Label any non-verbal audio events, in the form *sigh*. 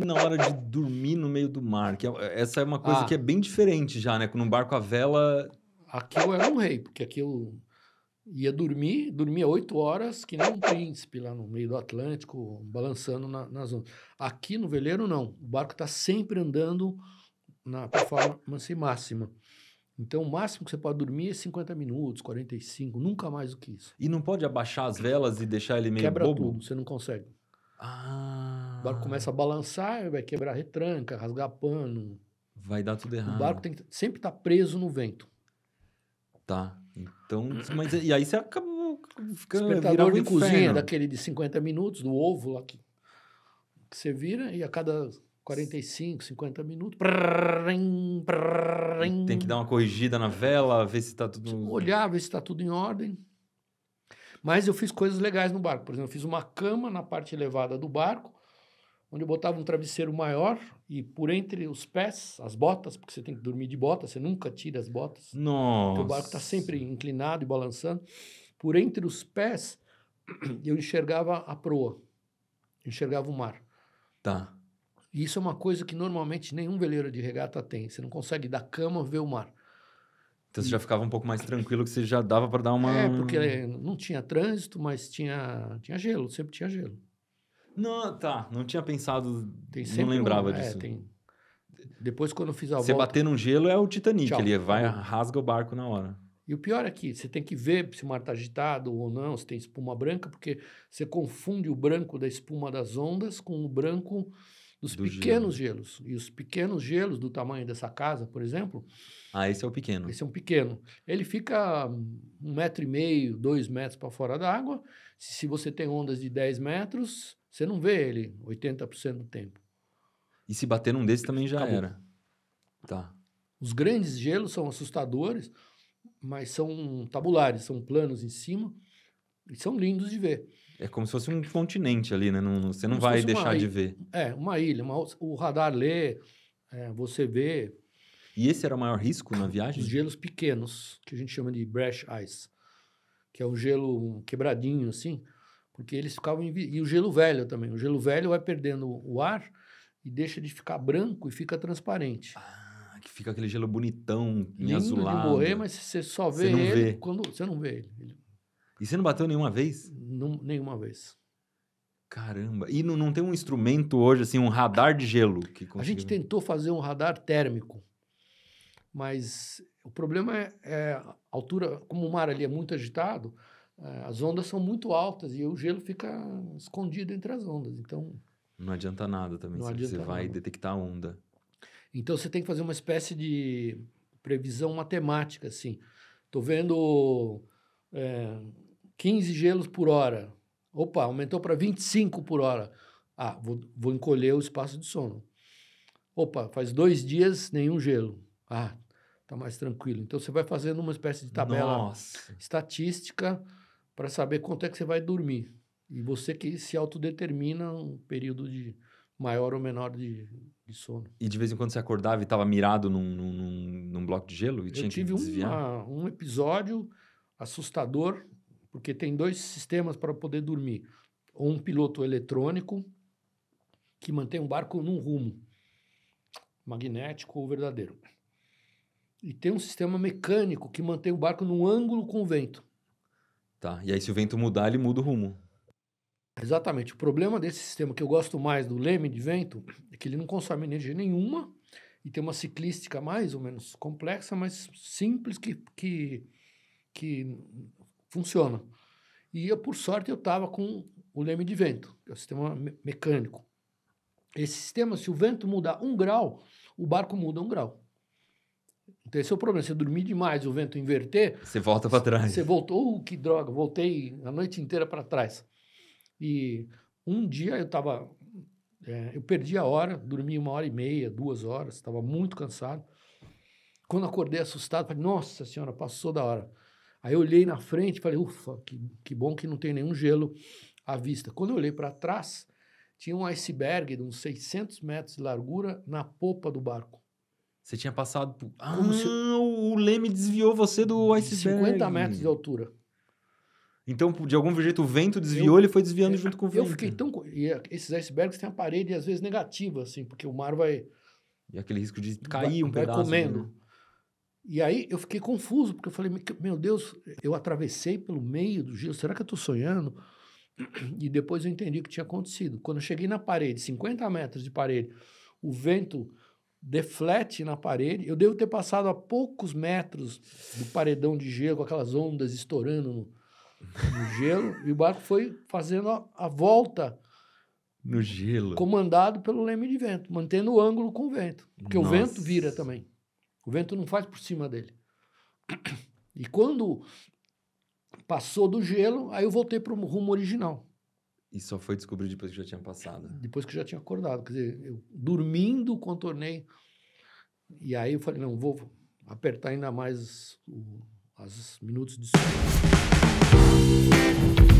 e na hora de dormir no meio do mar? Que é, é, essa é uma coisa ah, que é bem diferente já, né? Com um barco a vela. Aquilo era um rei, porque aquilo ia dormir, dormia oito horas, que nem um príncipe lá no meio do Atlântico, balançando na, nas ondas. Aqui no veleiro, não. O barco está sempre andando na performance máxima. Então, o máximo que você pode dormir é 50 minutos, 45, nunca mais do que isso. E não pode abaixar as velas e deixar ele meio Quebra bobo? Quebra tudo, você não consegue. Ah. O barco começa a balançar, vai quebrar retranca, rasgar pano. Vai dar tudo errado. O barco tem que, sempre estar tá preso no vento. Tá. Então, mas e aí você acaba ficando Despertador de um cozinha daquele de 50 minutos, do ovo lá que, que você vira e a cada 45, 50 minutos. Prrr, prrr, tem que dar uma corrigida na vela, ver se está tudo. Olhar, ver se está tudo em ordem. Mas eu fiz coisas legais no barco. Por exemplo, eu fiz uma cama na parte elevada do barco, onde eu botava um travesseiro maior e por entre os pés, as botas, porque você tem que dormir de botas, você nunca tira as botas. Nossa. Porque o barco está sempre inclinado e balançando. Por entre os pés, *clears throat* eu enxergava a proa, enxergava o mar. Tá. E isso é uma coisa que normalmente nenhum veleiro de regata tem. Você não consegue da cama ver o mar. Então você já ficava um pouco mais tranquilo que você já dava para dar uma. É, porque é, não tinha trânsito, mas tinha, tinha gelo, sempre tinha gelo. Não, tá, não tinha pensado, não lembrava um, é, disso. É, tem... Depois quando eu fiz a você volta... Você bater num gelo é o Titanic, Tchau. ele vai, rasga o barco na hora. E o pior é que você tem que ver se o mar está agitado ou não, se tem espuma branca, porque você confunde o branco da espuma das ondas com o branco dos do pequenos gelo. gelos. E os pequenos gelos do tamanho dessa casa, por exemplo. Ah, esse é o pequeno. Esse é um pequeno. Ele fica um metro e meio, dois metros para fora da água. Se, se você tem ondas de 10 metros, você não vê ele 80% do tempo. E se bater num desses também já Acabou. era. Tá. Os grandes gelos são assustadores, mas são tabulares, são planos em cima. E são lindos de ver. É como se fosse um continente ali, né? Não, você não como vai deixar de ver. É, uma ilha. Uma, o radar lê, é, você vê. E esse era o maior risco na viagem? Os gelos pequenos, que a gente chama de brash ice, que é um gelo quebradinho, assim, porque eles ficavam... E o gelo velho também. O gelo velho vai perdendo o ar e deixa de ficar branco e fica transparente. Ah, que fica aquele gelo bonitão, em azulado. Lindo de morrer, mas você só vê você ele vê. quando... Você não vê ele. E você não bateu nenhuma vez? Não, nenhuma vez. Caramba. E não, não tem um instrumento hoje, assim, um radar de gelo? Que A gente tentou fazer um radar térmico, mas o problema é, é a altura. Como o mar ali é muito agitado, é, as ondas são muito altas e o gelo fica escondido entre as ondas. Então. Não adianta nada também. Não adianta você vai detectar a onda. Então você tem que fazer uma espécie de previsão matemática, assim. Estou vendo é, 15 gelos por hora. Opa, aumentou para 25 por hora. Ah, vou, vou encolher o espaço de sono. Opa, faz dois dias nenhum gelo. Ah, tá mais tranquilo. Então você vai fazendo uma espécie de tabela Nossa. estatística para saber quanto é que você vai dormir. E você que se autodetermina um período de maior ou menor de, de sono. E de vez em quando você acordava e estava mirado num, num, num, bloco de gelo e Eu tinha que desviar? Eu tive um episódio assustador porque tem dois sistemas para poder dormir. Um piloto eletrônico, que mantém um barco num rumo, magnético ou verdadeiro. E tem um sistema mecânico que mantém o barco num ângulo com o vento. Tá, e aí se o vento mudar, ele muda o rumo. Exatamente. O problema desse sistema que eu gosto mais do leme de vento é que ele não consome energia nenhuma e tem uma ciclística mais ou menos complexa, mas simples que, que, que funciona. E eu, por sorte, eu estava com o leme de vento, que é o sistema me mecânico. Esse sistema, se o vento mudar um grau, o barco muda um grau. Então esse é o problema. Você dormir demais, o vento inverter. Você volta para trás. Você voltou, oh, que droga, voltei a noite inteira para trás. E um dia eu estava. É, eu perdi a hora, dormi uma hora e meia, duas horas, estava muito cansado. Quando acordei assustado, falei: Nossa senhora, passou da hora. Aí eu olhei na frente e falei, ufa, que, que bom que não tem nenhum gelo à vista. Quando eu olhei para trás, tinha um iceberg de uns 600 metros de largura na popa do barco. Você tinha passado por... Ah, se... o leme desviou você do iceberg. 50 metros de altura. Então, de algum jeito, o vento desviou, eu, ele foi desviando é, junto com o vento. Eu fiquei tão... E é, esses icebergs têm a parede, às vezes, negativa, assim, porque o mar vai... E aquele risco de cair vai, um pedaço. Vai comendo. Né? E aí eu fiquei confuso, porque eu falei, meu Deus, eu atravessei pelo meio do gelo, será que eu estou sonhando? E depois eu entendi o que tinha acontecido. Quando eu cheguei na parede, 50 metros de parede, o vento deflete na parede. Eu devo ter passado a poucos metros do paredão de gelo, com aquelas ondas estourando no, no gelo, e o barco foi fazendo a, a volta no gelo. Comandado pelo leme de vento, mantendo o ângulo com o vento. Porque Nossa. o vento vira também. O vento não faz por cima dele. E quando passou do gelo, aí eu voltei para o rumo original. E só foi descobrir depois que já tinha passado. Depois que já tinha acordado. Quer dizer, eu dormindo contornei. E aí eu falei, não, vou apertar ainda mais o, as minutos de sono.